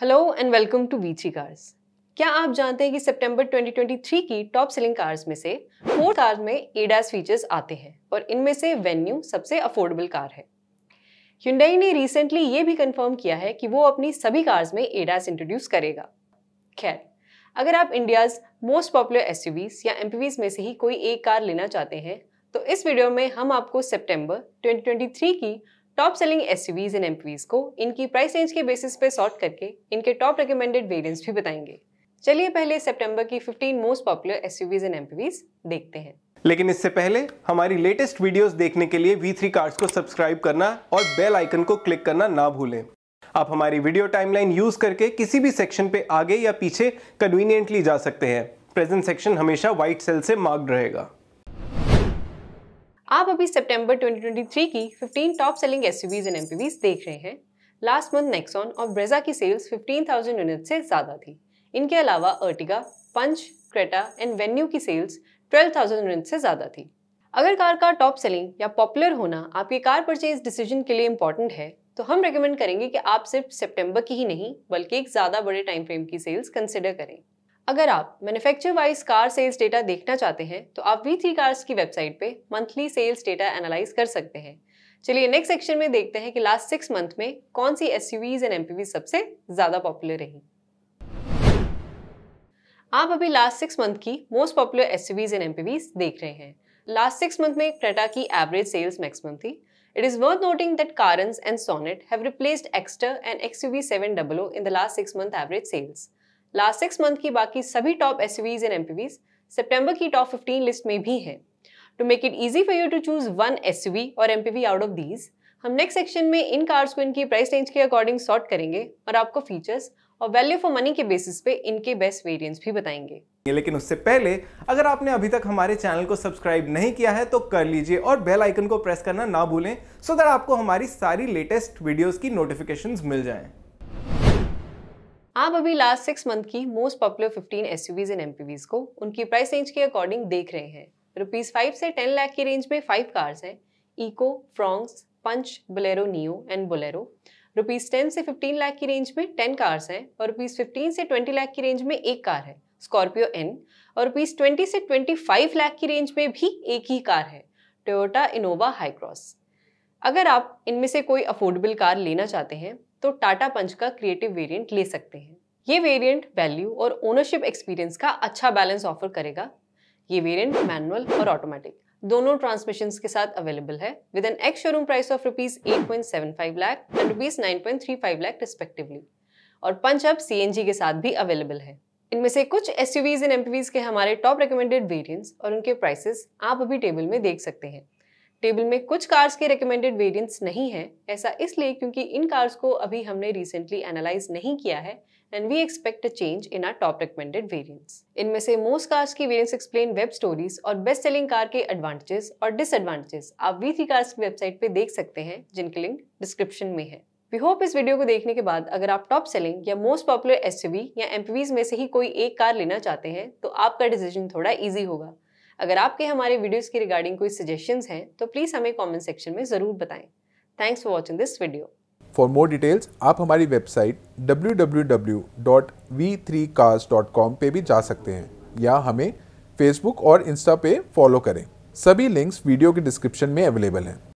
Hello and welcome to वीची cars क्या आप जानते हैं कि सितंबर 2023 की टॉप सेलिंग कार्स में से फोर कार्स में एडास फीचर्स आते हैं और इनमें से वेन्यू सबसे अफोर्डेबल कार है Hyundai ने रिसेंटली ये भी कंफर्म किया है कि वो अपनी सभी कार्स में एडास इंट्रोड्यूस करेगा खैर अगर आप इंडियाज मोस्ट पॉपुलर एस या एम में से ही कोई एक कार लेना चाहते हैं तो इस वीडियो में हम आपको सेप्टेम्बर ट्वेंटी की top selling SUVs and MPVs को इनकी प्राइस रेंज के बेसिस पे सॉर्ट करके इनके टॉप रिकमेंडेड वेरिएंट्स भी बताएंगे चलिए पहले सितंबर की 15 most popular SUVs and MPVs देखते हैं लेकिन इससे पहले हमारी लेटेस्ट वीडियोस देखने के लिए V3 कार्ड्स को सब्सक्राइब करना और बेल आइकन को क्लिक करना ना भूलें आप हमारी वीडियो टाइमलाइन यूज करके किसी भी सेक्शन पे आगे या पीछे कन्वीनियंटली जा सकते हैं प्रेजेंट सेक्शन हमेशा व्हाइट सेल से मार्क्ड रहेगा आप अभी सितंबर 2023 की 15 top selling S and M देख रहे हैं लास्ट मंथ नेक्सॉन और ब्रेजा की सेल्स 15,000 यूनिट से ज़्यादा थी इनके अलावा Ertiga Punch Creta and Venue की सेल्स 12,000 यूनिट से ज़्यादा थी अगर कार का टॉप सेलिंग या पॉपुलर होना आपकी कार परचेज डिसीजन के लिए इंपॉर्टेंट है तो हम रिकमेंड करेंगे कि आप सिर्फ सितंबर की ही नहीं बल्कि एक ज़्यादा बड़े टाइम फ्रेम की सेल्स कंसिडर करें अगर आप manufacture wise car sales data देखना चाहते हैं तो आप वी थ्री कार्स की वेबसाइट पे मंथली सेल्स डेटा एनालाइज कर सकते हैं चलिए नेक्स्ट सेक्शन में देखते हैं कि लास्ट सिक्स मंथ में कौन सी एस एंड एम सबसे ज़्यादा पॉपुलर रही आप अभी लास्ट सिक्स मंथ की most popular S and M देख रहे हैं लास्ट सिक्स मंथ में क्रेटा की एवरेज सेल्स मैक्सिमम थी It is worth noting that Carens and Sonnet have replaced Exter and XUV700 in the last 6 month average sales. Last six month की बाकी सभी top S and MPVs सितंबर की top 15 list में भी है to make it easy for you to choose one S और M out of these हम नेक्स्ट सेक्शन में इन कार्स को इनकी प्राइस रेंज के अकॉर्डिंग सॉर्ट करेंगे और आपको फीचर्स और वैल्यू फॉर मनी के बेसिस पे इनके बेस्ट वेरिएंट्स भी बताएंगे लेकिन उससे पहले अगर आपने अभी तक हमारे चैनल को सब्सक्राइब नहीं किया है तो कर लीजिए और बेल आइकन को प्रेस करना ना भूलें सो दैट आपको हमारी सारी लेटेस्ट वीडियोस की नोटिफिकेशंस मिल जाएं। आप अभी लास्ट सिक्स मंथ की most popular fifteen U Vs and MPVs को उनकी प्राइस रेंज के अकॉर्डिंग देख रहे हैं रुपीज़ फाइव से टेन लाख की रेंज में फाइव कार्स हैं Eeco Fronx Punch Bolero Neo and Bolero rupees ten से फिफ्टीन लाख की रेंज में टेन कार्स हैं और रुपीज़ फिफ्टीन से ट्वेंटी लाख की रेंज में एक कार है स्कॉर्पियो एन और रुपीज़ ट्वेंटी से ट्वेंटी फाइव लाख की रेंज में भी एक ही कार है टोयोटा इनोवा हाईक्रॉस अगर आप इनमें से कोई अफोर्डेबल कार लेना चाहते हैं तो टाटा पंच का क्रिएटिव वेरिएंट ले सकते हैं ये वेरिएंट वैल्यू और ओनरशिप एक्सपीरियंस का अच्छा बैलेंस ऑफर करेगा ये वेरिएंट मैनुअल और ऑटोमेटिक दोनों ट्रांसमिशन के साथ अवेलेबल है with an ex showroom price of rupees eight point seven five lakh and rupees nine point three five lakh respectively और पंच अब सी के साथ भी अवेलेबल है इनमें से कुछ एस एंड एम के हमारे टॉप रिकमेंडेड वेरियंट्स और उनके प्राइसेस आप अभी टेबल में देख सकते हैं टेबल में कुछ कार्स के रिकमेंडेड वेरिएंट्स नहीं है ऐसा इसलिए क्योंकि इन कार्स को अभी हमने रिसेंटली एनालाइज नहीं किया है and we expect a change in our top recommended variants इनमें से मोस्ट कार्स की वेरिएंट्स एक्सप्लेन वेब स्टोरीज और बेस्ट सेलिंग कार के एडवांटेजेस और डिसएडवांटेजेस आप वी थ्री कार्स की वेबसाइट पे देख सकते हैं जिनके लिंक डिस्क्रिप्शन में है वी होप इस वीडियो को देखने के बाद अगर आप टॉप सेलिंग या मोस्ट पॉपुलर एस या एम में से ही कोई एक कार लेना चाहते हैं तो आपका डिसीजन थोड़ा ईजी होगा अगर आपके हमारे वीडियोस की रिगार्डिंग कोई सजेशंस हैं तो प्लीज़ हमें कमेंट सेक्शन में ज़रूर बताएं thanks for watching this video for more details आप हमारी वेबसाइट www.v3cars.com पे भी जा सकते हैं या हमें फेसबुक और इंस्टा पे फॉलो करें सभी लिंक्स वीडियो के डिस्क्रिप्शन में अवेलेबल हैं